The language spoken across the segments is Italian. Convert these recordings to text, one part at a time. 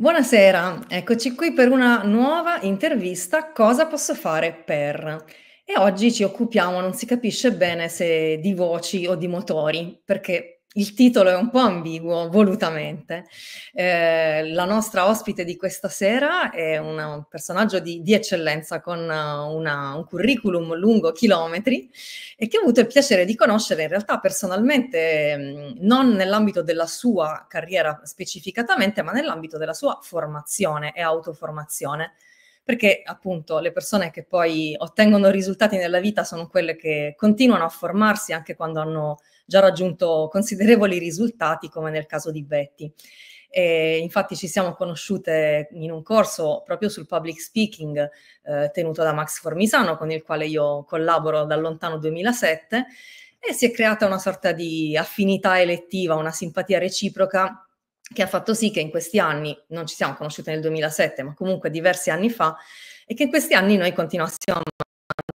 Buonasera, eccoci qui per una nuova intervista Cosa posso fare per? E oggi ci occupiamo, non si capisce bene se di voci o di motori, perché il titolo è un po' ambiguo, volutamente. Eh, la nostra ospite di questa sera è una, un personaggio di, di eccellenza con eh, una, un curriculum lungo chilometri e che ho avuto il piacere di conoscere in realtà personalmente, mm, non nell'ambito della sua carriera specificatamente, ma nell'ambito della sua formazione e autoformazione perché appunto le persone che poi ottengono risultati nella vita sono quelle che continuano a formarsi anche quando hanno già raggiunto considerevoli risultati come nel caso di Betty. E infatti ci siamo conosciute in un corso proprio sul public speaking eh, tenuto da Max Formisano, con il quale io collaboro dal lontano 2007, e si è creata una sorta di affinità elettiva, una simpatia reciproca che ha fatto sì che in questi anni, non ci siamo conosciute nel 2007, ma comunque diversi anni fa, e che in questi anni noi continuassimo a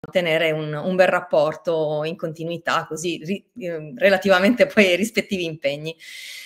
mantenere un, un, bel rapporto in continuità, così ri, ehm, relativamente poi ai rispettivi impegni.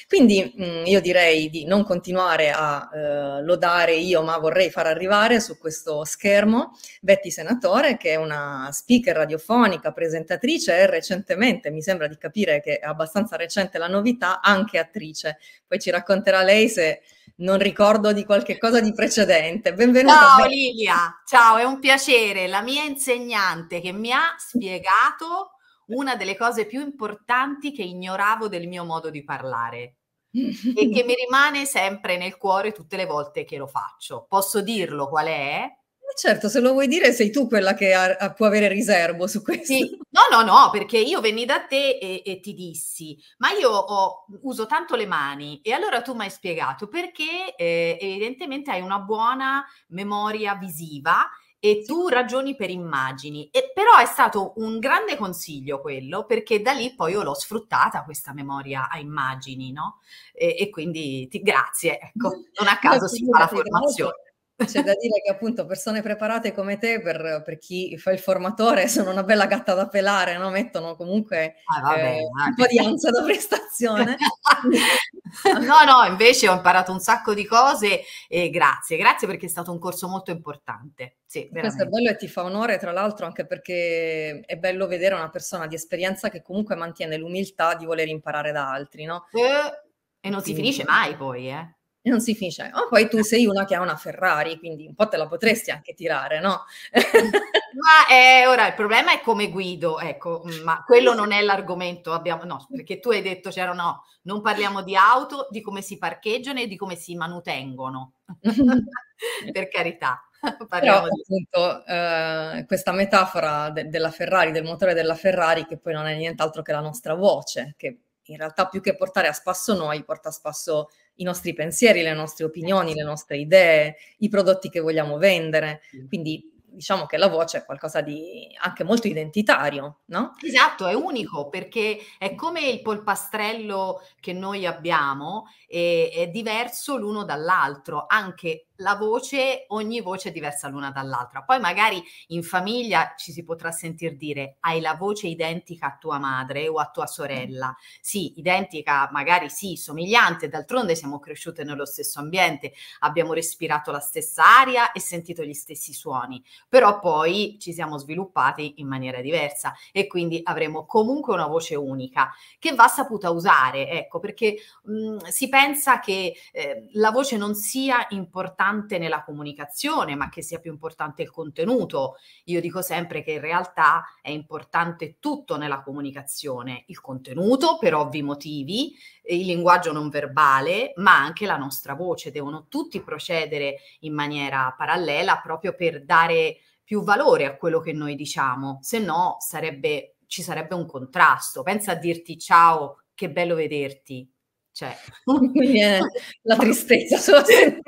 Quindi mh, mm, io direi di non continuare a eh, lodare io, ma vorrei far arrivare su questo schermo Betty Senatore, che è una speaker radiofonica, presentatrice e recentemente, mi sembra di capire che è abbastanza recente la novità, anche attrice. Poi ci racconterà lei se non ricordo di qualche cosa di precedente. Benvenuta. Ciao Lilia, ciao, è un piacere. La mia insegnante che mi ha spiegato una delle cose più importanti che ignoravo del mio modo di parlare e che mi rimane sempre nel cuore tutte le volte che lo faccio. Posso dirlo qual è? certo, se lo vuoi dire sei tu quella che ha, ha, può avere riservo su questo. Sì. No, no, no, perché io venni da te e, e ti dissi, ma io ho, uso tanto le mani e allora tu mi hai spiegato perché eh, evidentemente hai una buona memoria visiva e tu ragioni per immagini. E, però è stato un grande consiglio quello, perché da lì poi io l'ho sfruttata questa memoria a immagini, no? E, e quindi ti, grazie, ecco, non a caso si fa la formazione. C'è da dire che appunto persone preparate come te, per, per, chi fa il formatore, sono una bella gatta da pelare, no? mettono comunque ah, vabbè, eh, un po' di ansia da prestazione. no, no, invece ho imparato un sacco di cose e grazie, grazie perché è stato un corso molto importante. Sì, Questo è bello e ti fa onore, tra l'altro, anche perché è bello vedere una persona di esperienza che comunque mantiene l'umiltà di voler imparare da altri, no? Eh, e non Quindi. si finisce mai poi, eh e non si finisce. Ma oh, poi tu sei una che ha una Ferrari, quindi un po' te la potresti anche tirare, no? ma eh, ora il problema è come guido, ecco, mm, ma quello non è l'argomento, abbiamo, no, perché tu hai detto, c'era cioè, no, non parliamo di auto, di come si parcheggiano e di come si manutengono, per carità. Però, appunto, eh, questa metafora de- della Ferrari, del motore della Ferrari, che poi non è nient'altro che la nostra voce, che in realtà più che portare a spasso noi, porta a spasso i nostri pensieri, le nostre opinioni, le nostre idee, i prodotti che vogliamo vendere. Quindi diciamo che la voce è qualcosa di anche molto identitario, no? Esatto, è unico perché è come il polpastrello che noi abbiamo, e eh, è diverso l'uno dall'altro, anche la voce, ogni voce è diversa l'una dall'altra. Poi magari in famiglia ci si potrà sentir dire hai la voce identica a tua madre o a tua sorella. Sì, identica, magari sì, somigliante, d'altronde siamo cresciute nello stesso ambiente, abbiamo respirato la stessa aria e sentito gli stessi suoni, però poi ci siamo sviluppati in maniera diversa e quindi avremo comunque una voce unica che va saputa usare, ecco, perché mh, mhmm, si pensa che eh, la voce non sia importante importante nella comunicazione, ma che sia più importante il contenuto. Io dico sempre che in realtà è importante tutto nella comunicazione, il contenuto per ovvi motivi, il linguaggio non verbale, ma anche la nostra voce. Devono tutti procedere in maniera parallela proprio per dare più valore a quello che noi diciamo, se no sarebbe, ci sarebbe un contrasto. Pensa a dirti ciao, che bello vederti, cioè la tristezza esatto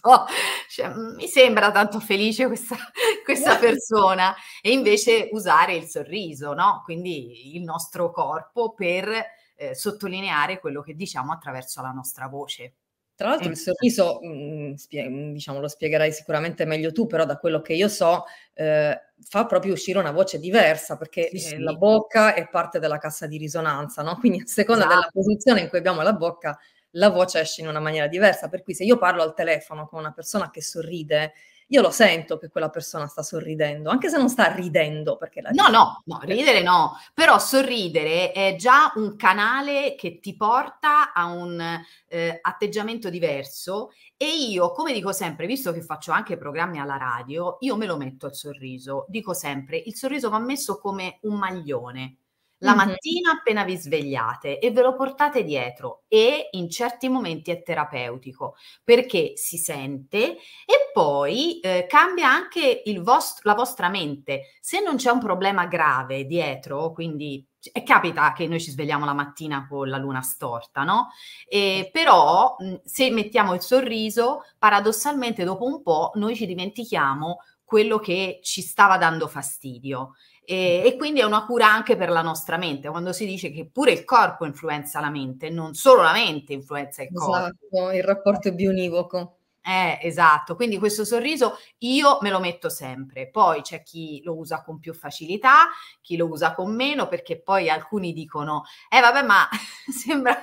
tanto, cioè, mm, mi sembra tanto felice questa, questa persona e invece usare il sorriso, no? Quindi il nostro corpo per eh, sottolineare quello che diciamo attraverso la nostra voce. Tra l'altro eh, il sorriso, mm, mm, diciamo, lo spiegherai sicuramente meglio tu, però da quello che io so, eh, fa proprio uscire una voce diversa, perché sì, eh, sì. la bocca è parte della cassa di risonanza, no? Quindi a seconda esatto. della posizione in cui abbiamo la bocca, la voce esce in una maniera diversa. Per cui se io parlo al telefono con una persona che sorride, io lo sento che quella persona sta sorridendo, anche se non sta ridendo perché la No, no, no, ridere no, però sorridere è già un canale che ti porta a un eh, atteggiamento diverso e io, come dico sempre, visto che faccio anche programmi alla radio, io me lo metto al sorriso, dico sempre, il sorriso va messo come un maglione la mattina appena vi svegliate e ve lo portate dietro e in certi momenti è terapeutico perché si sente e poi eh, cambia anche vostro, la vostra mente. Se non c'è un problema grave dietro, quindi e eh, capita che noi ci svegliamo la mattina con la luna storta, no? E, però se mettiamo il sorriso, paradossalmente dopo un po' noi ci dimentichiamo quello che ci stava dando fastidio e, e, quindi è una cura anche per la nostra mente, quando si dice che pure il corpo influenza la mente, non solo la mente influenza il corpo. esatto, il rapporto è bionivoco. Eh, esatto, quindi questo sorriso io me lo metto sempre, poi c'è chi lo usa con più facilità, chi lo usa con meno, perché poi alcuni dicono, eh vabbè ma sembra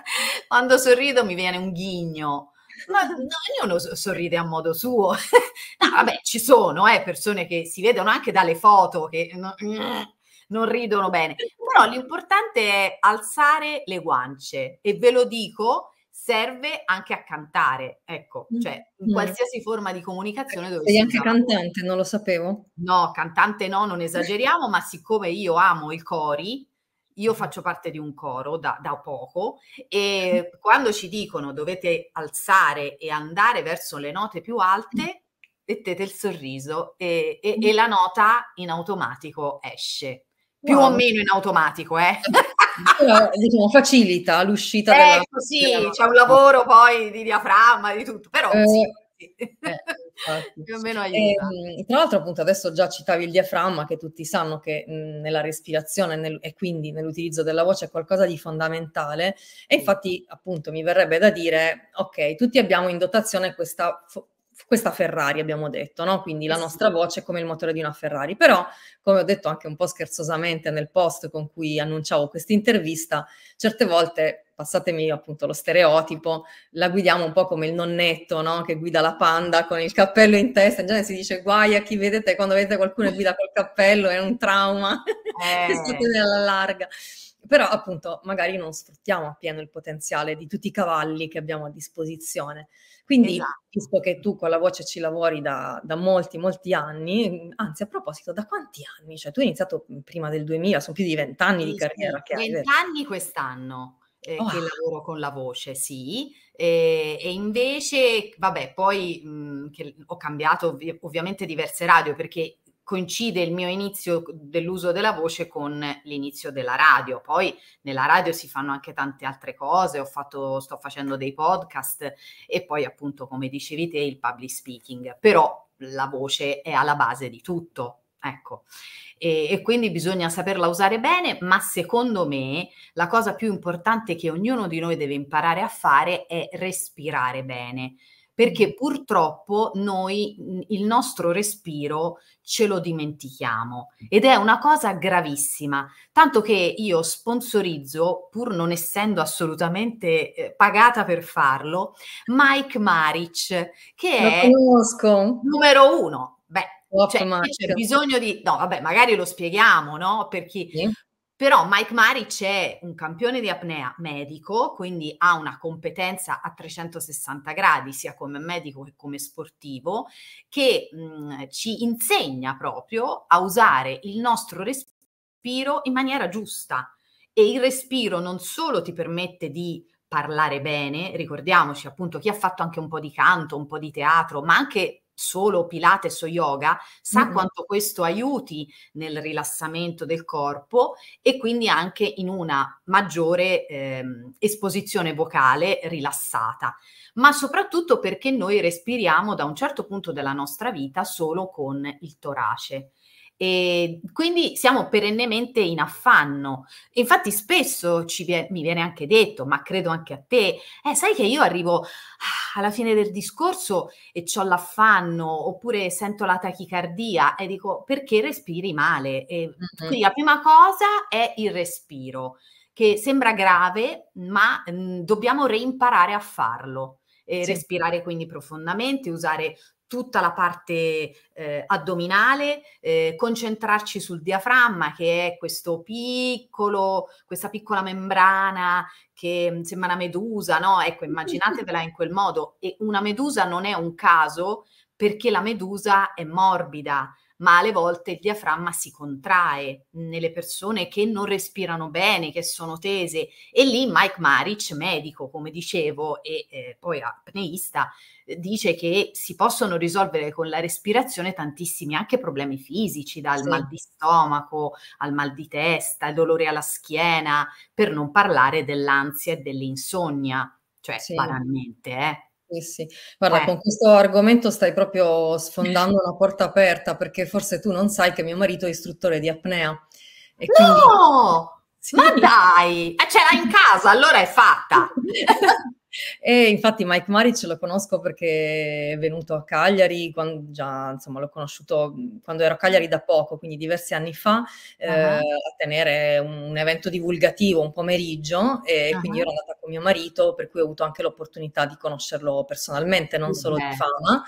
quando sorrido mi viene un ghigno, ma no, ognuno sorride a modo suo. no, vabbè, ci sono eh, persone che si vedono anche dalle foto che no, non ridono bene, però l'importante è alzare le guance e ve lo dico serve anche a cantare, ecco, mm, cioè in mm. qualsiasi forma di comunicazione dove Sei anche cantante, non lo sapevo. No, cantante no, non esageriamo, ma siccome io amo i cori, io faccio parte di un coro da, da poco e mm. quando ci dicono dovete alzare e andare verso le note più alte, mettete il sorriso e, e, e mm. la nota in automatico esce. Più wow. o meno in automatico, eh? diciamo, facilita l'uscita. Eh, della, sì, della... c'è un lavoro poi di diaframma, di tutto, però eh, sì. Eh più o meno aiuta. E, ehm, tra l'altro, appunto, adesso già citavi il diaframma, che tutti sanno che mh, mhmm, nella respirazione nel, e quindi nell'utilizzo della voce è qualcosa di fondamentale. E infatti, appunto, mi verrebbe da dire: ok, tutti abbiamo in dotazione questa questa Ferrari abbiamo detto, no? quindi la eh nostra voce è come il motore di una Ferrari, però come ho detto anche un po' scherzosamente nel post con cui annunciavo questa intervista, certe volte, passatemi appunto lo stereotipo, la guidiamo un po' come il nonnetto no? che guida la panda con il cappello in testa, in genere si dice guai a chi vedete quando vedete qualcuno che guida col cappello, è un trauma, eh. che si alla larga però appunto magari non sfruttiamo appieno il potenziale di tutti i cavalli che abbiamo a disposizione. Quindi, esatto. visto che tu con la voce ci lavori da, da, molti, molti anni, anzi a proposito, da quanti anni? Cioè tu hai iniziato prima del 2000, sono più di vent'anni sì, di carriera sì, che hai. quest'anno. Eh, oh. Che lavoro con la voce, sì, e, e invece, vabbè, poi mh, ho cambiato ovviamente diverse radio perché coincide il mio inizio dell'uso della voce con l'inizio della radio. Poi nella radio si fanno anche tante altre cose, ho fatto, sto facendo dei podcast e poi appunto come dicevi te il public speaking, però la voce è alla base di tutto. Ecco, e, e quindi bisogna saperla usare bene, ma secondo me la cosa più importante che ognuno di noi deve imparare a fare è respirare bene perché purtroppo noi mhmm, il nostro respiro ce lo dimentichiamo ed è una cosa gravissima, tanto che io sponsorizzo, pur non essendo assolutamente eh, pagata per farlo, Mike Maric, che lo è conosco. numero uno. Beh, cioè, c'è bisogno di... No, vabbè, magari lo spieghiamo, no? Per chi... Sì. Però Mike Maric è un campione di apnea medico, quindi ha una competenza a 360 gradi, sia come medico che come sportivo, che mh, mhmm, ci insegna proprio a usare il nostro respiro in maniera giusta. E il respiro non solo ti permette di parlare bene, ricordiamoci appunto chi ha fatto anche un po' di canto, un po' di teatro, ma anche solo Pilates o yoga, sa mm-hmm. quanto questo aiuti nel rilassamento del corpo e quindi anche in una maggiore eh, esposizione vocale rilassata, ma soprattutto perché noi respiriamo da un certo punto della nostra vita solo con il torace. E quindi siamo perennemente in affanno. Infatti spesso viene, mi viene anche detto, ma credo anche a te, eh, sai che io arrivo ah, alla fine del discorso e ho l'affanno oppure sento la tachicardia e dico perché respiri male. E mm-hmm. Quindi la prima cosa è il respiro, che sembra grave, ma mh, mhmm, dobbiamo reimparare a farlo. Sì. respirare quindi profondamente, usare tutta la parte eh, addominale, eh, concentrarci sul diaframma che è questo piccolo, questa piccola membrana che mm, sembra una medusa, no? Ecco, immaginatevela in quel modo. E una medusa non è un caso perché la medusa è morbida, ma alle volte il diaframma si contrae nelle persone che non respirano bene, che sono tese. E lì Mike Maric, medico, come dicevo, e eh, poi apneista, eh, dice che si possono risolvere con la respirazione tantissimi anche problemi fisici, dal sì. mal di stomaco al mal di testa, il dolore alla schiena, per non parlare dell'ansia e dell'insonnia, cioè sì. banalmente, eh. Sì, sì. Guarda, eh. con questo argomento stai proprio sfondando una porta aperta perché forse tu non sai che mio marito è istruttore di apnea. E no! Quindi... Sì. Ma dai! Eh, ce l'ha in casa, allora è fatta! E infatti Mike Maric lo conosco perché è venuto a Cagliari, quando, già insomma l'ho conosciuto mhmm, quando ero a Cagliari da poco, quindi diversi anni fa, uh-huh. eh, a tenere un, evento divulgativo un pomeriggio e uh-huh. quindi ero andata con mio marito, per cui ho avuto anche l'opportunità di conoscerlo personalmente, non solo uh di fama.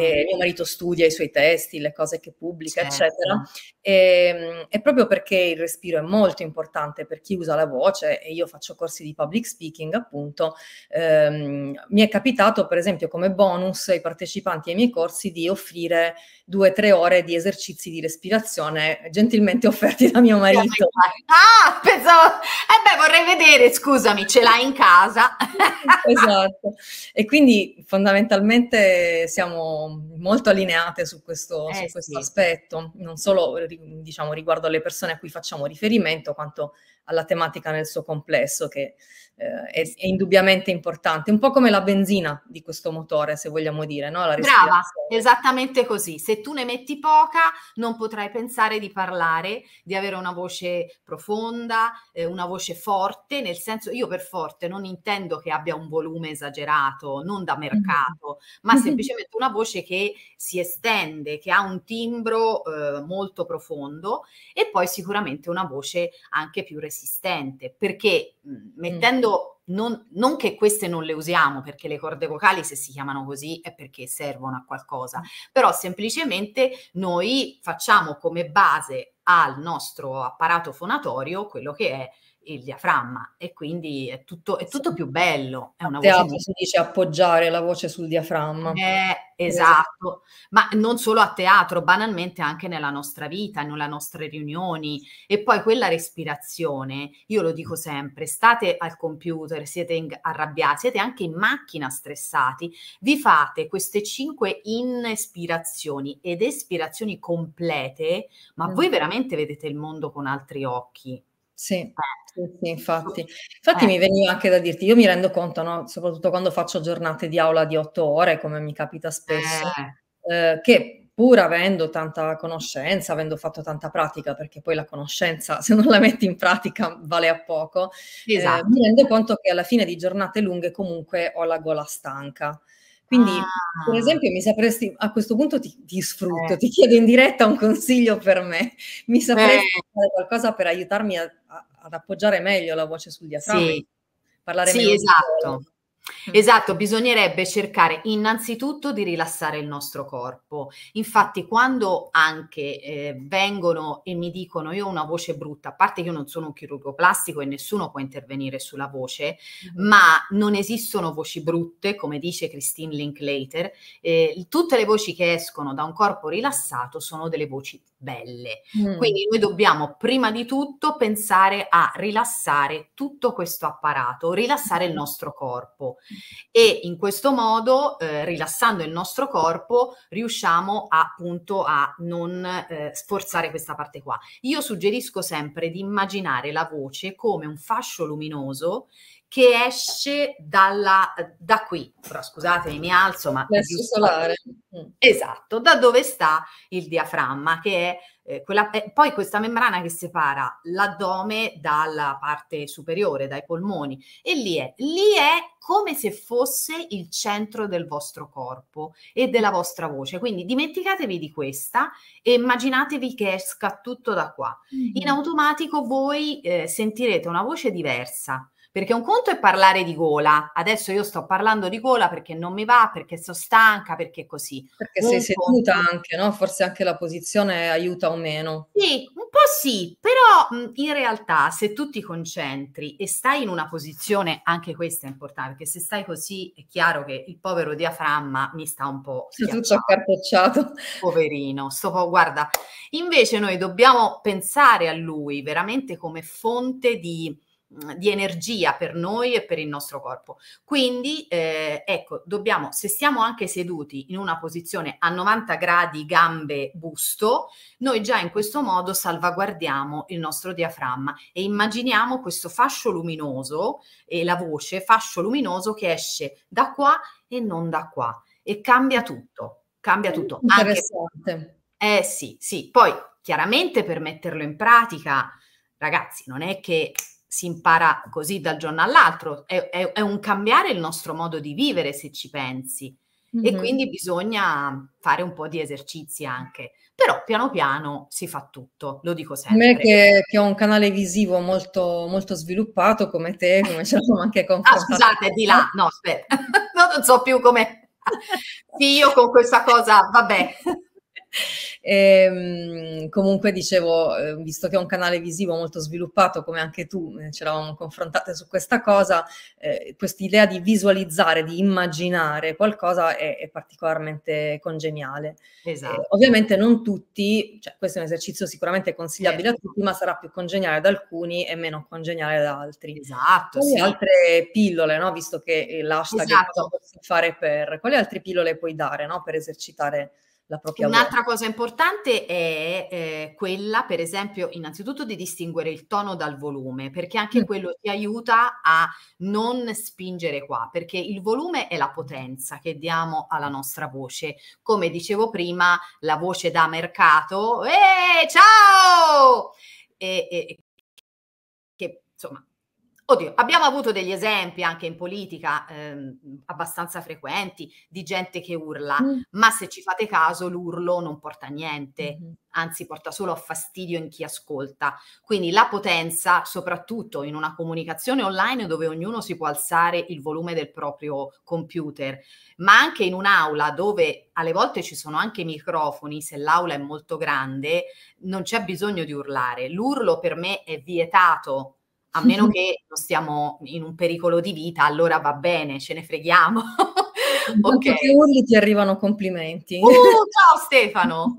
Eh, mio marito studia i suoi testi, le cose che pubblica, certo. eccetera. E, ehm, e proprio perché il respiro è molto importante per chi usa la voce e io faccio corsi di public speaking appunto, eh, ehm, mi è capitato per esempio come bonus ai partecipanti ai miei corsi di offrire due o tre ore di esercizi di respirazione gentilmente offerti da mio marito. Ah, pensavo, eh beh vorrei vedere, scusami, ce l'hai in casa. esatto, e quindi fondamentalmente siamo molto allineate su questo, eh, su questo sì. aspetto, non solo diciamo, riguardo alle persone a cui facciamo riferimento, quanto alla tematica nel suo complesso che eh, è, è, indubbiamente importante, un po' come la benzina di questo motore, se vogliamo dire, no? La Brava, esattamente così. Se tu ne metti poca, non potrai pensare di parlare, di avere una voce profonda, eh, una voce forte, nel senso io per forte non intendo che abbia un volume esagerato, non da mercato, mm-hmm. ma mm-hmm. semplicemente una voce che si estende, che ha un timbro eh, molto profondo e poi sicuramente una voce anche più resistente, perché mm, mm. mettendo non, non, che queste non le usiamo, perché le corde vocali, se si chiamano così, è perché servono a qualcosa, però semplicemente noi facciamo come base al nostro apparato fonatorio quello che è il diaframma e quindi è tutto, è tutto più bello. È una teatro voce... si dice appoggiare la voce sul diaframma. Eh, esatto, ma non solo a teatro, banalmente anche nella nostra vita, nelle nostre riunioni e poi quella respirazione, io lo dico sempre, state al computer, siete in... arrabbiati, siete anche in macchina stressati, vi fate queste cinque inspirazioni ed espirazioni complete, ma mm. voi veramente vedete il mondo con altri occhi sì, sì, infatti. Infatti eh. mi veniva anche da dirti, io mi rendo conto, no, soprattutto quando faccio giornate di aula di otto ore, come mi capita spesso, eh. Eh, che pur avendo tanta conoscenza, avendo fatto tanta pratica, perché poi la conoscenza, se non la metti in pratica, vale a poco, eh, esatto. mi rendo conto che alla fine di giornate lunghe comunque ho la gola stanca. Quindi, ah. per esempio, mi sapresti, a questo punto ti, ti sfrutto, eh. ti chiedo in diretta un consiglio per me, mi sapresti eh. fare qualcosa per aiutarmi a, a, ad appoggiare meglio la voce sul diaframma, sì. parlare sì, meglio. Esatto. Mm. Esatto, bisognerebbe cercare innanzitutto di rilassare il nostro corpo. Infatti, quando anche eh, vengono e mi dicono io ho una voce brutta, a parte che io non sono un chirurgo plastico e nessuno può intervenire sulla voce, mm-hmm. ma non esistono voci brutte, come dice Christine Linklater, eh, tutte le voci che escono da un corpo rilassato sono delle voci belle. Mm. Quindi noi dobbiamo prima di tutto pensare a rilassare tutto questo apparato, rilassare il nostro corpo e in questo modo, eh, rilassando il nostro corpo, riusciamo a, appunto a non eh, sforzare questa parte qua. Io suggerisco sempre di immaginare la voce come un fascio luminoso che esce dalla, da qui, però scusatemi, mi alzo, ma... Giusto, solare. Mm. Esatto, da dove sta il diaframma, che è eh, quella, eh, poi questa membrana che separa l'addome dalla parte superiore, dai polmoni, e lì è, lì è come se fosse il centro del vostro corpo e della vostra voce. Quindi dimenticatevi di questa e immaginatevi che esca tutto da qua. Mm-hmm. In automatico voi eh, sentirete una voce diversa perché un conto è parlare di gola, adesso io sto parlando di gola perché non mi va, perché sono stanca, perché così. Perché un sei seduta anche, no? Forse anche la posizione aiuta o meno. Sì, un po' sì, però in realtà se tu ti concentri e stai in una posizione, anche questa è importante, perché se stai così è chiaro che il povero diaframma mi sta un po'... Tutto accartocciato. Poverino, sto po', guarda. Invece noi dobbiamo pensare a lui veramente come fonte di di energia per noi e per il nostro corpo. Quindi, eh, ecco, dobbiamo, se siamo anche seduti in una posizione a 90 gradi gambe busto, noi già in questo modo salvaguardiamo il nostro diaframma e immaginiamo questo fascio luminoso e la voce fascio luminoso che esce da qua e non da qua e cambia tutto, cambia mm, tutto. Interessante. Anche... Eh sì, sì, poi chiaramente per metterlo in pratica, ragazzi, non è che si impara così dal giorno all'altro, è, è, è un cambiare il nostro modo di vivere se ci pensi mm-hmm. e quindi bisogna fare un po' di esercizi anche, però piano piano si fa tutto, lo dico sempre. Me che, che ho un canale visivo molto, molto sviluppato come te, come ce l'abbiamo anche con Ah scusate, di là, no aspetta, no, non so più come... Sì, io con questa cosa, vabbè, e, ehm, comunque dicevo, ehm, visto che è un canale visivo molto sviluppato, come anche tu eh, ci eravamo confrontate su questa cosa, eh, quest'idea di visualizzare, di immaginare qualcosa è, è particolarmente congeniale. Eh, esatto. Eh, ovviamente non tutti, cioè, questo è un esercizio sicuramente consigliabile certo. a tutti, ma sarà più congeniale ad alcuni e meno congeniale ad altri. Esatto. Quali sì. altre pillole, no? visto che eh, l'hashtag esatto. cosa posso fare per, quali altre pillole puoi dare no? per esercitare? la propria Un'altra voce. cosa importante è eh, quella, per esempio, innanzitutto di distinguere il tono dal volume, perché anche mm. quello ti aiuta a non spingere qua, perché il volume è la potenza che diamo alla nostra voce. Come dicevo prima, la voce da mercato, eh, ciao! E, e, che insomma Oddio, abbiamo avuto degli esempi anche in politica ehm, abbastanza frequenti di gente che urla, mm. ma se ci fate caso l'urlo non porta a niente, mm. anzi porta solo a fastidio in chi ascolta. Quindi la potenza, soprattutto in una comunicazione online dove ognuno si può alzare il volume del proprio computer, ma anche in un'aula dove alle volte ci sono anche i microfoni, se l'aula è molto grande, non c'è bisogno di urlare. L'urlo per me è vietato a meno che non stiamo in un pericolo di vita, allora va bene, ce ne freghiamo. Anche ok. Che urli ti arrivano complimenti. Uh, ciao Stefano,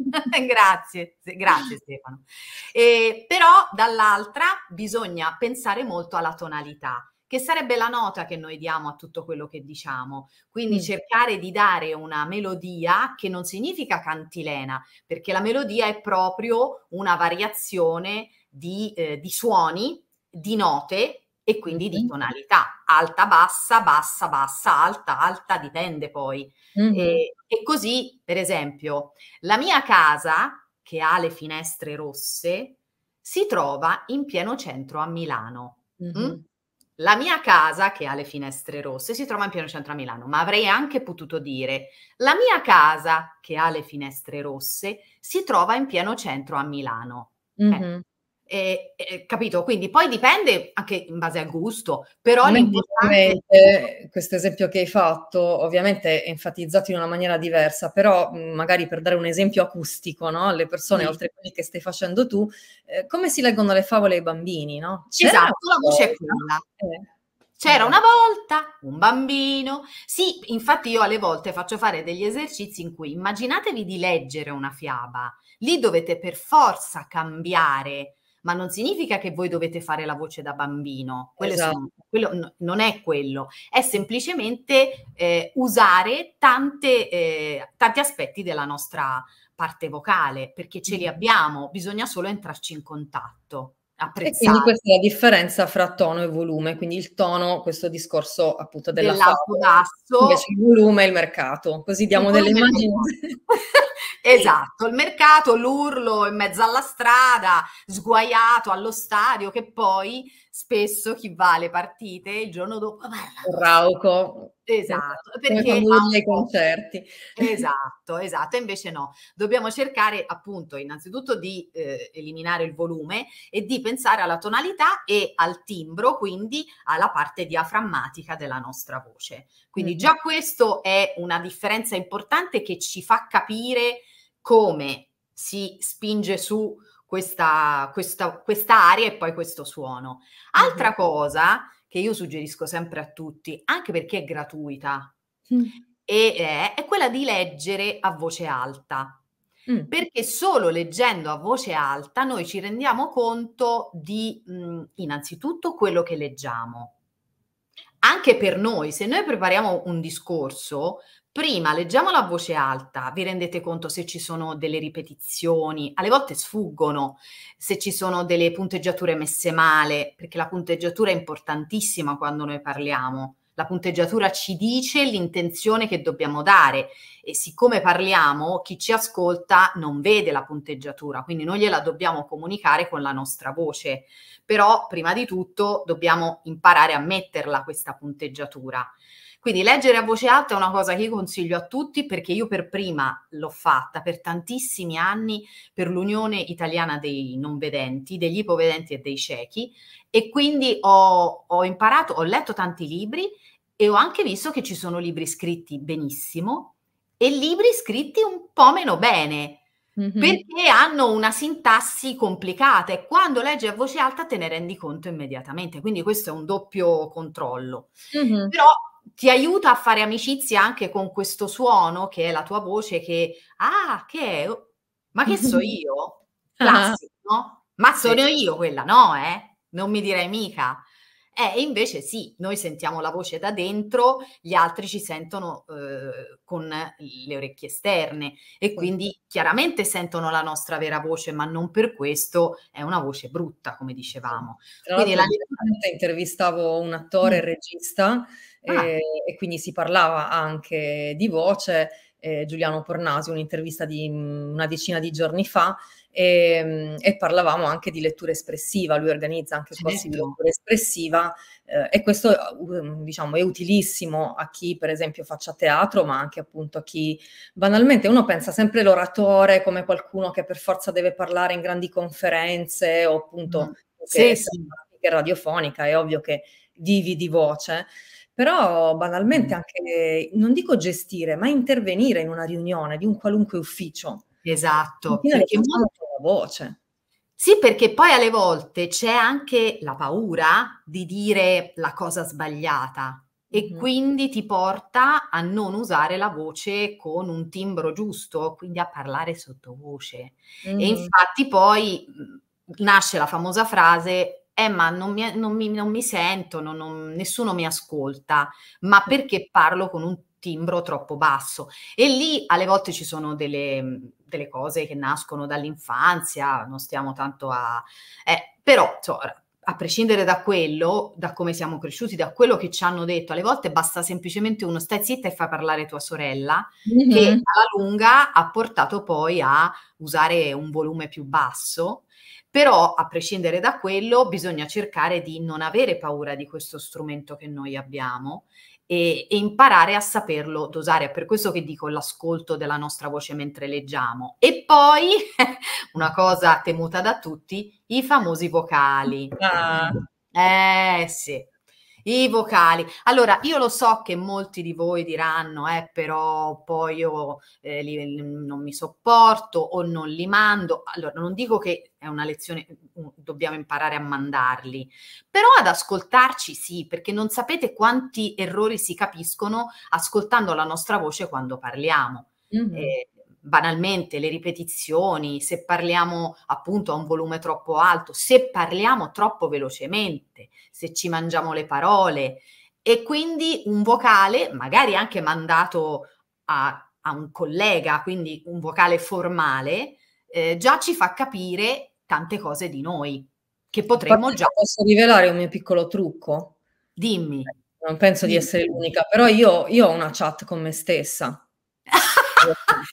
grazie, grazie Stefano. Eh, però dall'altra bisogna pensare molto alla tonalità che sarebbe la nota che noi diamo a tutto quello che diciamo. Quindi mm. cercare di dare una melodia che non significa cantilena, perché la melodia è proprio una variazione di, eh, di suoni di note e quindi di tonalità alta, bassa, bassa, bassa, alta, alta, dipende poi. Mm-hmm. E, e così, per esempio, la mia casa, che ha le finestre rosse, si trova in pieno centro a Milano. Mm-hmm. La mia casa, che ha le finestre rosse, si trova in pieno centro a Milano, ma avrei anche potuto dire la mia casa, che ha le finestre rosse, si trova in pieno centro a Milano. Mm-hmm. Eh, eh, eh, capito? Quindi poi dipende anche in base al gusto, però l'importante... Questo esempio che hai fatto ovviamente è enfatizzato in una maniera diversa, però magari per dare un esempio acustico no? alle persone, sì. oltre a quelli che stai facendo tu, eh, come si leggono le favole ai bambini? No? Esatto, la voce è quella. Eh. C'era eh. una volta un bambino. Sì, infatti io alle volte faccio fare degli esercizi in cui immaginatevi di leggere una fiaba. Lì dovete per forza cambiare ma non significa che voi dovete fare la voce da bambino, esatto. sono, quello, non è quello, è semplicemente eh, usare tante, eh, tanti aspetti della nostra parte vocale, perché ce li mm-hmm. abbiamo, bisogna solo entrarci in contatto. E quindi questa è la differenza fra tono e volume, quindi il tono, questo discorso appunto della dell'alto basso, invece il volume e il mercato, così diamo delle immagini. Esatto, il mercato, l'urlo in mezzo alla strada, sguaiato allo stadio, che poi spesso chi va alle partite il giorno dopo... Ah, rauco. Esatto, esatto. perché... Nei concerti. Esatto, esatto, invece no. Dobbiamo cercare appunto innanzitutto di eh, eliminare il volume e di pensare alla tonalità e al timbro, quindi alla parte diaframmatica della nostra voce. Quindi mm-hmm. già questo è una differenza importante che ci fa capire come si spinge su questa, questa, questa aria e poi questo suono. Altra mm-hmm. cosa che io suggerisco sempre a tutti, anche perché è gratuita, mm. e, eh, è quella di leggere a voce alta. Mm. Perché solo leggendo a voce alta noi ci rendiamo conto di mh, innanzitutto quello che leggiamo, anche per noi, se noi prepariamo un discorso, Prima leggiamola a voce alta, vi rendete conto se ci sono delle ripetizioni, alle volte sfuggono, se ci sono delle punteggiature messe male, perché la punteggiatura è importantissima quando noi parliamo. La punteggiatura ci dice l'intenzione che dobbiamo dare e siccome parliamo, chi ci ascolta non vede la punteggiatura, quindi noi gliela dobbiamo comunicare con la nostra voce. Però prima di tutto dobbiamo imparare a metterla questa punteggiatura. Quindi leggere a voce alta è una cosa che io consiglio a tutti perché io per prima l'ho fatta per tantissimi anni per l'Unione Italiana dei Non Vedenti, degli ipovedenti e dei ciechi e quindi ho, ho imparato, ho letto tanti libri e ho anche visto che ci sono libri scritti benissimo e libri scritti un po' meno bene. Mm-hmm. perché hanno una sintassi complicata e quando leggi a voce alta te ne rendi conto immediatamente, quindi questo è un doppio controllo. Mm-hmm. Però ti aiuta a fare amicizia anche con questo suono che è la tua voce che, ah, che è? Oh, ma che so io? Ah. Classico, no? Ma sono io quella, no, eh? Non mi direi mica. Eh, invece sì, noi sentiamo la voce da dentro, gli altri ci sentono eh, con le orecchie esterne e quindi chiaramente sentono la nostra vera voce, ma non per questo è una voce brutta, come dicevamo. Tra quindi la... intervistavo un attore, mm. regista, ah. e, e, quindi si parlava anche di voce. Eh, Giuliano Pornasi, un'intervista di mm, una decina di giorni fa, e, ehm, e, parlavamo anche di lettura espressiva, lui organizza anche certo. corsi di certo. lettura espressiva eh, e questo diciamo, è utilissimo a chi per esempio faccia teatro, ma anche appunto a chi banalmente uno pensa sempre l'oratore come qualcuno che per forza deve parlare in grandi conferenze o appunto mm. che sì, sì. radiofonica, è ovvio che vivi di voce. Però banalmente anche, non dico gestire, ma intervenire in una riunione di un qualunque ufficio. Esatto. Perché molto la voce. Sì, perché poi alle volte c'è anche la paura di dire la cosa sbagliata e mm. quindi ti porta a non usare la voce con un timbro giusto, quindi a parlare sottovoce. Mm. E infatti poi nasce la famosa frase eh ma non mi, non mi, non mi sento, non, non, nessuno mi ascolta, ma perché parlo con un timbro troppo basso. E lì alle volte ci sono delle, mm, delle cose che nascono dall'infanzia, non stiamo tanto a... Eh, però, insomma, a prescindere da quello, da come siamo cresciuti, da quello che ci hanno detto, alle volte basta semplicemente uno stai zitta e fai parlare tua sorella, mm-hmm. che alla lunga ha portato poi a usare un volume più basso però, a prescindere da quello, bisogna cercare di non avere paura di questo strumento che noi abbiamo e, e, imparare a saperlo dosare. È per questo che dico l'ascolto della nostra voce mentre leggiamo. E poi, una cosa temuta da tutti, i famosi vocali. Ah. Eh sì, i vocali. Allora, io lo so che molti di voi diranno, eh, però poi io eh, li, non mi sopporto o non li mando. Allora, non dico che è una lezione, mm, dobbiamo imparare a mandarli, però ad ascoltarci sì, perché non sapete quanti errori si capiscono ascoltando la nostra voce quando parliamo. Mm-hmm. Eh, banalmente le ripetizioni, se parliamo appunto a un volume troppo alto, se parliamo troppo velocemente, se ci mangiamo le parole e quindi un vocale, magari anche mandato a, a un collega, quindi un vocale formale, eh, già ci fa capire tante cose di noi che potremmo già... Posso rivelare un mio piccolo trucco? Dimmi. Non penso Dimmi. di essere l'unica, però io, io ho una chat con me stessa.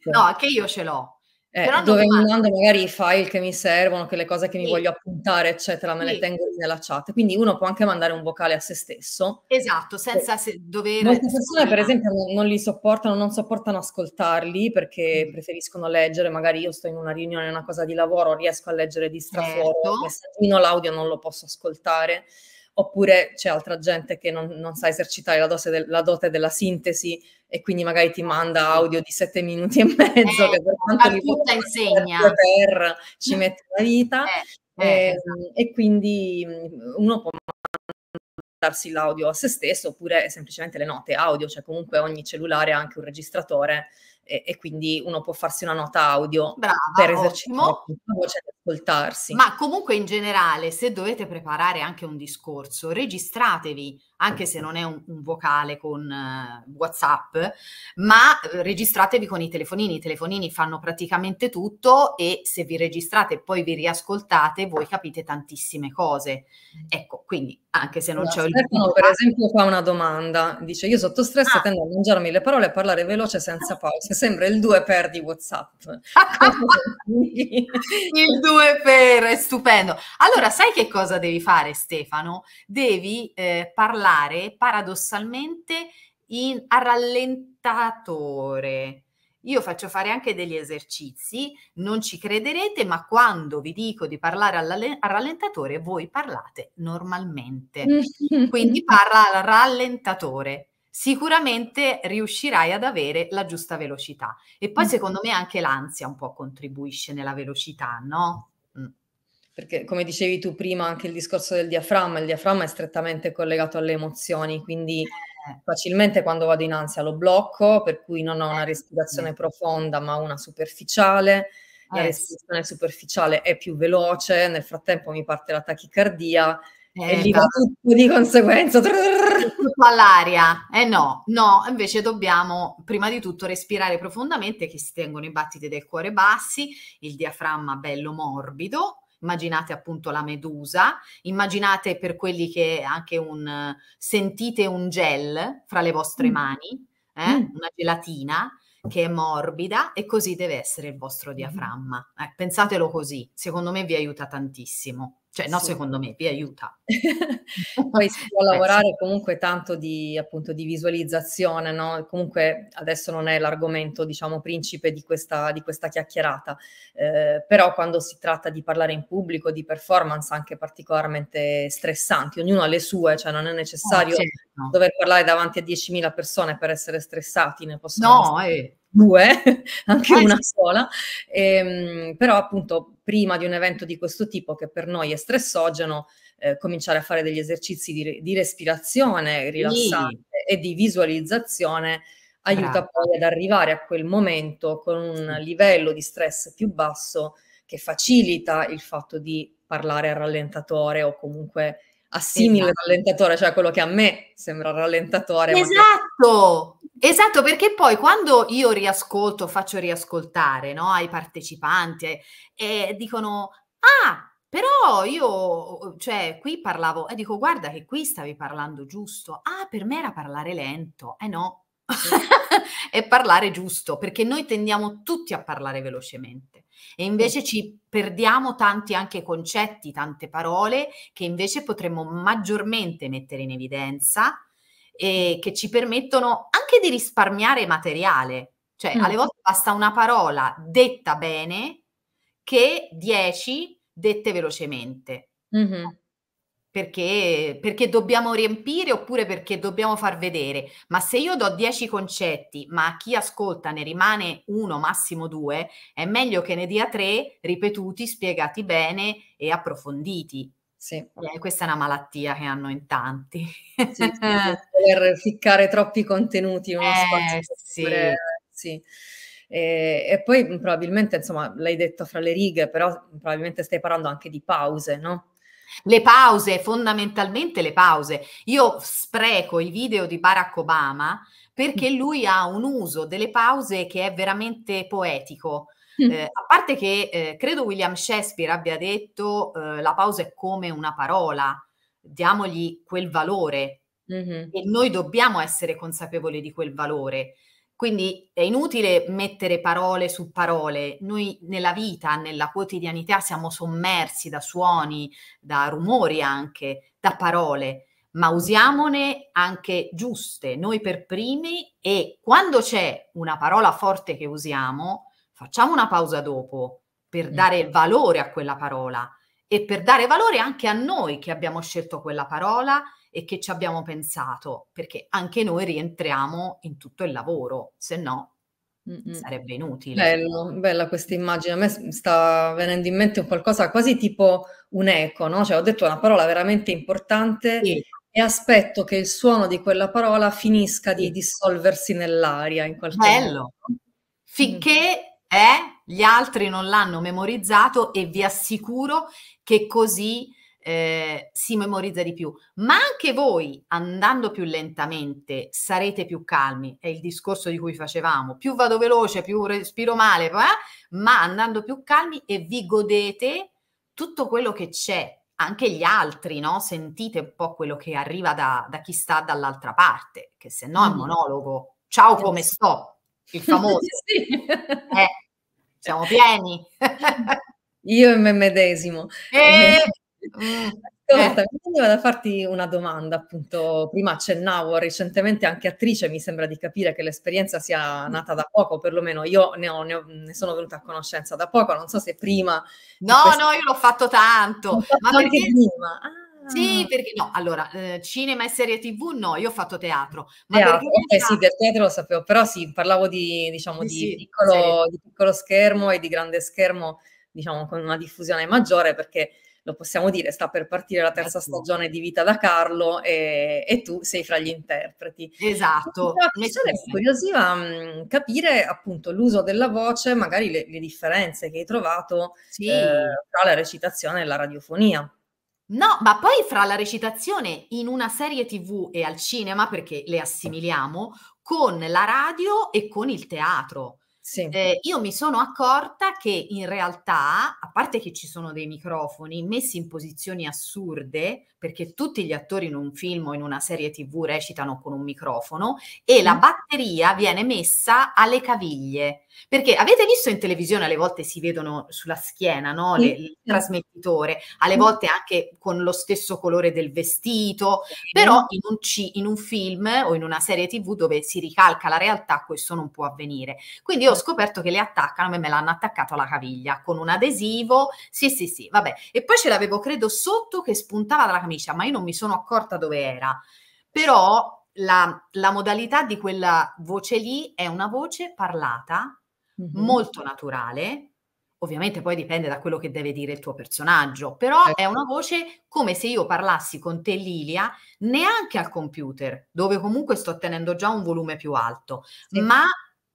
no, che io ce l'ho. Eh, dove mi mando magari i file che mi servono, che le cose che sì. mi voglio appuntare, eccetera, me sì. le tengo nella chat. Quindi uno può anche mandare un vocale a se stesso. Esatto, senza se dover... Molte persone, per esempio, non, non, li sopportano, non sopportano ascoltarli perché mm. preferiscono leggere. Magari io sto in una riunione, una cosa di lavoro, riesco a leggere di straforo, certo. l'audio non lo posso ascoltare oppure c'è altra gente che non, non sa esercitare la, de- la, dote della sintesi e quindi magari ti manda audio di sette minuti e mezzo eh, che per quanto mi tutta insegna per, per ci mette la vita eh, eh, e, ehm, esatto. e quindi mm, uno può mandarsi l'audio a se stesso oppure semplicemente le note audio, cioè comunque ogni cellulare ha anche un registratore e, e, quindi uno può farsi una nota audio Brava, per esercitare la voce e ascoltarsi. Ma comunque in generale, se dovete preparare anche un discorso, registratevi, anche se non è un, un vocale con uh, WhatsApp, ma eh, registratevi con i telefonini. I telefonini fanno praticamente tutto e se vi registrate e poi vi riascoltate, voi capite tantissime cose. Ecco, quindi anche se non no, c'è il... No, per esempio fa una domanda, dice io sotto stress ah. tendo a mangiarmi le parole e a parlare veloce senza pause sempre il 2 per di WhatsApp. il 2 per, è stupendo. Allora, sai che cosa devi fare, Stefano? Devi eh, parlare paradossalmente in, a rallentatore. Io faccio fare anche degli esercizi, non ci crederete, ma quando vi dico di parlare al rallentatore, voi parlate normalmente. Quindi parla al rallentatore sicuramente riuscirai ad avere la giusta velocità. E poi mm. secondo me anche l'ansia un po' contribuisce nella velocità, no? Mm. Perché come dicevi tu prima, anche il discorso del diaframma, il diaframma è strettamente collegato alle emozioni, quindi eh. facilmente quando vado in ansia lo blocco, per cui non ho una eh, respirazione profonda ma una superficiale. La eh, respirazione superficiale è più veloce, nel frattempo mi parte la tachicardia eh, e lì va esatto. tutto di conseguenza. Tutto all'aria. Eh no, no, invece dobbiamo prima di tutto respirare profondamente che si tengono i battiti del cuore bassi, il diaframma bello morbido, immaginate appunto la medusa, immaginate per quelli che anche un sentite un gel fra le vostre mm. mani, eh? mm. una gelatina che è morbida e così deve essere il vostro mm. diaframma. Eh, pensatelo così, secondo me vi aiuta tantissimo. Cioè, no, sì. secondo me, vi aiuta. Poi si può lavorare comunque tanto di, appunto, di visualizzazione, no? Comunque adesso non è l'argomento, diciamo, principe di questa, di questa chiacchierata, eh, però quando si tratta di parlare in pubblico, di performance anche particolarmente stressanti, ognuno ha le sue, cioè non è necessario oh, certo. dover parlare davanti a 10.000 persone per essere stressati, ne possono No, essere. Eh due, anche ah, una sola, ehm, però appunto prima di un evento di questo tipo che per noi è stressogeno, eh, cominciare a fare degli esercizi di, di respirazione rilassante sì. e di visualizzazione aiuta Brava. poi ad arrivare a quel momento con un livello di stress più basso che facilita il fatto di parlare al rallentatore o comunque assimile esatto. rallentatore, cioè quello che a me sembra rallentatore. Esatto, Esatto, esatto, perché poi quando io riascolto, faccio riascoltare no, ai partecipanti e, e dicono, ah, però io, cioè, qui parlavo e dico, guarda che qui stavi parlando giusto. Ah, per me era parlare lento. Eh no, è parlare giusto, perché noi tendiamo tutti a parlare velocemente e invece ci perdiamo tanti anche concetti, tante parole che invece potremmo maggiormente mettere in evidenza eh, che ci permettono anche di risparmiare materiale. Cioè, mm. alle volte basta una parola detta bene che 10 dette velocemente. Mm-hmm. Perché, perché, dobbiamo riempire oppure perché dobbiamo far vedere. Ma se io do 10 concetti, ma a chi ascolta ne rimane uno, massimo due, è meglio che ne dia tre ripetuti, spiegati bene e approfonditi. Sì. Eh, questa è una malattia che hanno in tanti. Sì, sì, per ficcare troppi contenuti in uno eh, spazio. Pure, sì. E, e, poi probabilmente, insomma, l'hai detto fra le righe, però probabilmente stai parlando anche di pause, no? Le pause, fondamentalmente le pause. Io spreco i video di Barack Obama perché mm. lui ha un uso delle pause che è veramente poetico. Mm. Eh, a parte che eh, credo William Shakespeare abbia detto eh, la pausa è come una parola, diamogli quel valore mm-hmm. e noi dobbiamo essere consapevoli di quel valore. Quindi è inutile mettere parole su parole, noi nella vita, nella quotidianità siamo sommersi da suoni, da rumori anche, da parole, ma usiamone anche giuste, noi per primi e quando c'è una parola forte che usiamo, facciamo una pausa dopo per mm. dare valore a quella parola e per dare valore anche a noi che abbiamo scelto quella parola e che ci abbiamo pensato, perché anche noi rientriamo in tutto il lavoro, se no Mm-mm. sarebbe inutile. Bello, bella questa immagine, a me sta venendo in mente qualcosa quasi tipo un eco, no? Cioè ho detto una parola veramente importante sì. e aspetto che il suono di quella parola finisca di dissolversi nell'aria in qualche Bello. modo. Mm. Finché eh? Gli altri non l'hanno memorizzato e vi assicuro che così eh, si memorizza di più. Ma anche voi, andando più lentamente, sarete più calmi. È il discorso di cui facevamo. Più vado veloce, più respiro male, eh? ma andando più calmi e vi godete tutto quello che c'è. Anche gli altri, no? Sentite un po' quello che arriva da, da chi sta dall'altra parte, che se no è mm. monologo. Ciao, come eh. sto? Il famoso. sì. eh, siamo pieni. Io e me medesimo. Eh, e... Mm, Ascolta, eh. mi vado a farti una domanda, appunto, prima accennavo recentemente anche attrice, mi sembra di capire che l'esperienza sia nata da poco, perlomeno io ne, ho, ne, ho, ne sono venuta a conoscenza da poco, non so se prima... No, questa... no, io l'ho fatto tanto, l'ho fatto ma perché... prima. Ah sì, ah. perché no, allora, eh, cinema e serie TV no, io ho fatto teatro. Ma teatro, perché... Ok, eh sì, del teatro lo sapevo, però sì, parlavo di, diciamo, sì, di, sì, piccolo, di, piccolo, schermo e di grande schermo, diciamo, con una diffusione maggiore, perché lo possiamo dire, sta per partire la terza esatto. stagione di Vita da Carlo e, e, tu sei fra gli interpreti. Esatto. Mi sarebbe curiosiva mh, capire appunto l'uso della voce, magari le, le differenze che hai trovato sì. eh, tra la recitazione e la radiofonia. No, ma poi fra la recitazione in una serie TV e al cinema, perché le assimiliamo, con la radio e con il teatro. Sì. Eh, io mi sono accorta che in realtà, a parte che ci sono dei microfoni messi in posizioni assurde, perché tutti gli attori in un film o in una serie tv recitano con un microfono, e la mm. batteria viene messa alle caviglie. Perché avete visto in televisione, alle volte si vedono sulla schiena, no? Le, il trasmettitore, alle volte anche con lo stesso colore del vestito, però in un, in un film o in una serie tv dove si ricalca la realtà questo non può avvenire. Quindi ho scoperto che le attaccano, e me l'hanno attaccato alla caviglia con un adesivo, sì sì sì, vabbè. E poi ce l'avevo credo sotto che spuntava dalla camicia, ma io non mi sono accorta dove era. Però la, la modalità di quella voce lì è una voce parlata mm-hmm. molto naturale. Ovviamente poi dipende da quello che deve dire il tuo personaggio, però ecco. è una voce come se io parlassi con te Lilia neanche al computer, dove comunque sto tenendo già un volume più alto, sì. ma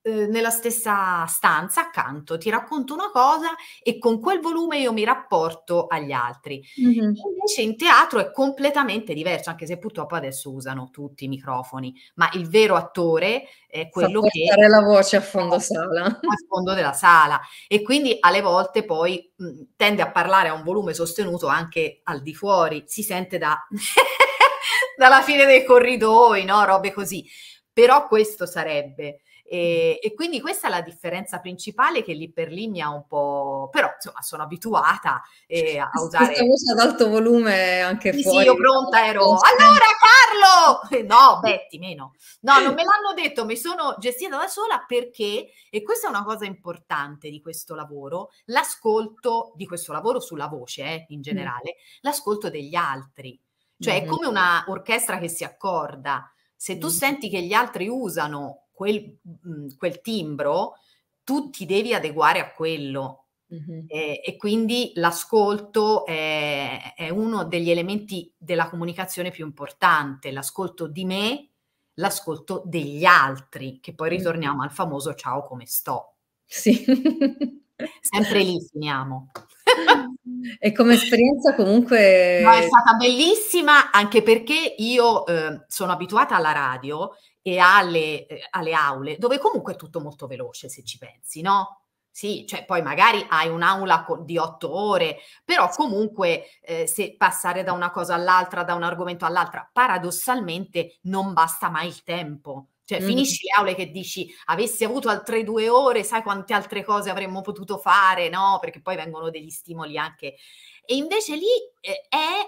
Uhm, nella stessa stanza accanto, ti racconto una cosa e con quel volume io mi rapporto agli altri. Mm-hmm. Invece in teatro è completamente diverso, anche se purtroppo adesso usano tutti i microfoni, ma il vero attore è quello Sa che... Portare la voce a fondo sala. A fondo della sala. E quindi alle volte poi mh, mhmm, tende a parlare a un volume sostenuto anche al di fuori, si sente da... dalla fine dei corridoi, no? Robe così. Però questo sarebbe. E, e, quindi questa è la differenza principale che lì per lì mi ha un po'... però insomma sono abituata eh, a usare... Questa voce ad alto volume anche sì, fuori. Sì, io pronta ero... Allora Carlo! No, Betty, meno. No, non me l'hanno detto, mi sono gestita da sola perché, e questa è una cosa importante di questo lavoro, l'ascolto di questo lavoro sulla voce eh, in generale, mm. l'ascolto degli altri. Cioè mm-hmm. è come una orchestra che si accorda. Se tu mm. senti che gli altri usano quel, mhmm, quel timbro, tu ti devi adeguare a quello. Uh-huh. E, e, quindi l'ascolto è, è, uno degli elementi della comunicazione più importante, l'ascolto di me, l'ascolto degli altri, che poi ritorniamo al famoso ciao come sto. Sì. Sempre lì finiamo. E come esperienza comunque... No, è stata bellissima anche perché io eh, sono abituata alla radio e alle, eh, alle, aule, dove comunque è tutto molto veloce se ci pensi, no? Sì, cioè poi magari hai un'aula di otto ore, però comunque eh, se passare da una cosa all'altra, da un argomento all'altra, paradossalmente non basta mai il tempo cioè, mm. finisci le aule che dici avessi avuto altre due ore, sai quante altre cose avremmo potuto fare, no? Perché poi vengono degli stimoli anche. E invece lì eh,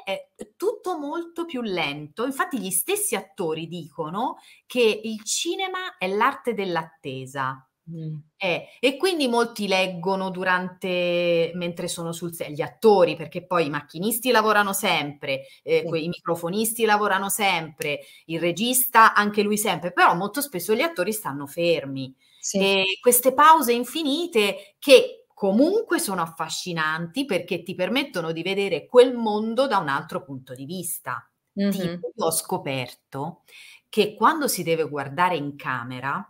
è tutto molto più lento. Infatti, gli stessi attori dicono che il cinema è l'arte dell'attesa. Mm. Eh, e quindi molti leggono durante, mentre sono sul set, gli attori, perché poi i macchinisti lavorano sempre, eh, mm. i microfonisti lavorano sempre, il regista anche lui sempre, però molto spesso gli attori stanno fermi. Sì. E queste pause infinite che comunque sono affascinanti perché ti permettono di vedere quel mondo da un altro punto di vista. Mm-hmm. Tipo, ho scoperto che quando si deve guardare in camera,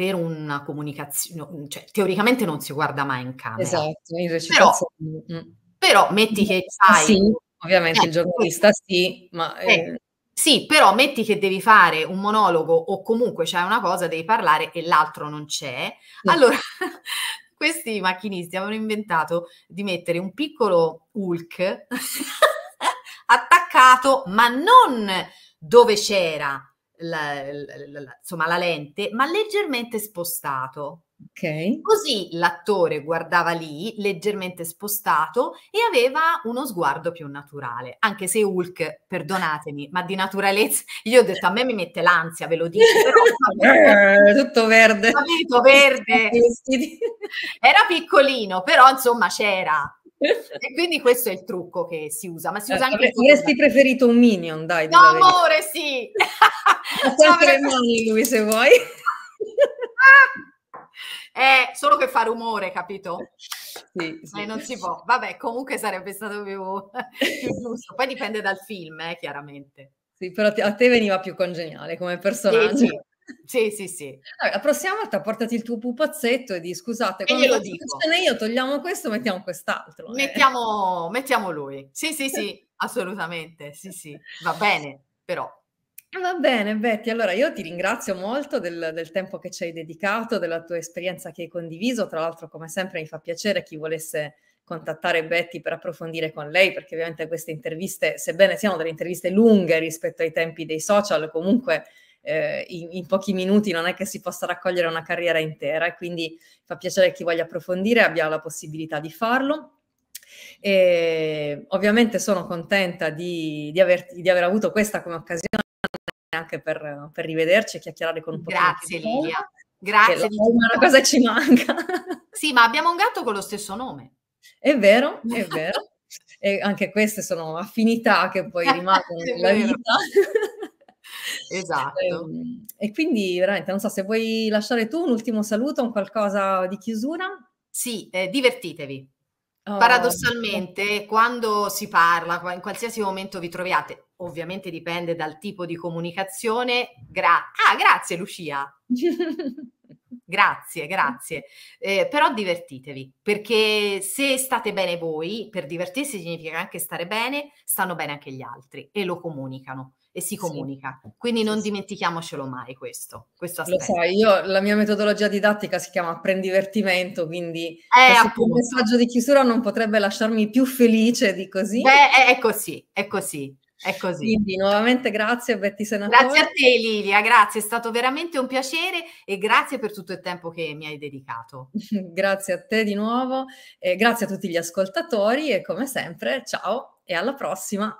per una comunicazione, mhmm, cioè teoricamente non si guarda mai in camera. Esatto, in Però, mm. però metti che eh, fai... Sì, ovviamente eh, il giornalista sì, ma... Eh. Eh. Sì, però metti che devi fare un monologo o comunque c'è una cosa, devi parlare e l'altro non c'è. Sì. Allora, questi macchinisti avevano inventato di mettere un piccolo Hulk attaccato, ma non dove c'era, la, la, la, insomma, la lente, ma leggermente spostato. Okay. Così l'attore guardava lì, leggermente spostato, e aveva uno sguardo più naturale. Anche se Hulk, perdonatemi, ma di naturalezza, io ho detto a me mi mette l'ansia, ve lo dico. Però, eh, tutto verde. Capito, verde. Era piccolino, però insomma c'era. E quindi questo è il trucco che si usa, ma si usa eh, anche... Avresti preferito un minion, dai. No, amore, sì. Sempre le mani lui se vuoi. È eh, solo che fa rumore, capito? Sì, sì. Eh, non si può. Vabbè, comunque sarebbe stato più, più giusto. Poi dipende dal film, eh, chiaramente. Sì, però a te veniva più congeniale come personaggio. Sì, sì, sì. Allora, la prossima volta portati il tuo pupazzetto e di scusate, quando glielo dico. Ce io, togliamo questo, mettiamo quest'altro. Eh. Mettiamo, mettiamo lui. Sì, sì, sì, assolutamente. Sì, sì, va bene, però. Va bene, Betty. Allora, io ti ringrazio molto del, del, tempo che ci hai dedicato, della tua esperienza che hai condiviso. Tra l'altro, come sempre, mi fa piacere chi volesse contattare Betty per approfondire con lei, perché ovviamente queste interviste, sebbene siano delle interviste lunghe rispetto ai tempi dei social, comunque eh, in, in, pochi minuti non è che si possa raccogliere una carriera intera. E quindi fa piacere chi voglia approfondire abbia la possibilità di farlo. E ovviamente sono contenta di, di, aver, di aver avuto questa come occasione anche per, per, rivederci e chiacchierare con un po' Grazie di Lilia. Grazie. Grazie. Una cosa ci manca. Sì, ma abbiamo un gatto con lo stesso nome. È vero, è vero. e anche queste sono affinità che poi rimangono nella vita. esatto. Ehm, e, quindi veramente non so se vuoi lasciare tu un ultimo saluto, un qualcosa di chiusura. Sì, eh, divertitevi. Oh, Paradossalmente, quando si parla, in qualsiasi momento vi troviate, ovviamente dipende dal tipo di comunicazione. Gra- ah, grazie Lucia. grazie, grazie. Eh, però divertitevi, perché se state bene voi, per divertirsi significa anche stare bene, stanno bene anche gli altri e lo comunicano e si comunica. Sì. Quindi non dimentichiamocelo mai questo, questo aspetto. Lo sai, io la mia metodologia didattica si chiama apprendivertimento, quindi eh, il messaggio di chiusura non potrebbe lasciarmi più felice di così. Beh, è, è così, è così. È così. Quindi nuovamente grazie Betty Senatore. Grazie a te Lilia, grazie, è stato veramente un piacere e grazie per tutto il tempo che mi hai dedicato. grazie a te di nuovo, grazie a tutti gli ascoltatori e come sempre ciao e alla prossima.